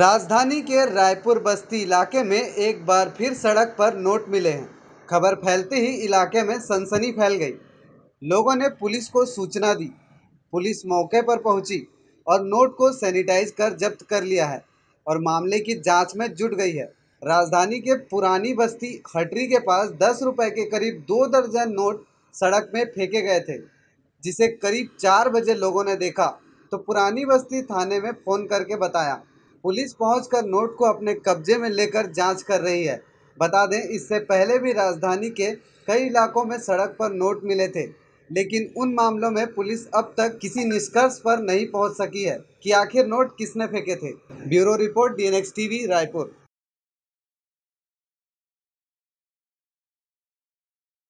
राजधानी के रायपुर बस्ती इलाके में एक बार फिर सड़क पर नोट मिले हैं खबर फैलते ही इलाके में सनसनी फैल गई लोगों ने पुलिस को सूचना दी पुलिस मौके पर पहुंची और नोट को सैनिटाइज कर जब्त कर लिया है और मामले की जांच में जुट गई है राजधानी के पुरानी बस्ती खटरी के पास दस रुपए के करीब दो दर्जन नोट सड़क में फेंके गए थे जिसे करीब चार बजे लोगों ने देखा तो पुरानी बस्ती थाने में फ़ोन करके बताया पुलिस पहुंचकर नोट को अपने कब्जे में लेकर जांच कर रही है बता दें इससे पहले भी राजधानी के कई इलाकों में सड़क पर नोट मिले थे लेकिन उन मामलों में पुलिस अब तक किसी निष्कर्ष पर नहीं पहुंच सकी है कि आखिर नोट किसने फेंके थे bureau report DNX TV Raipur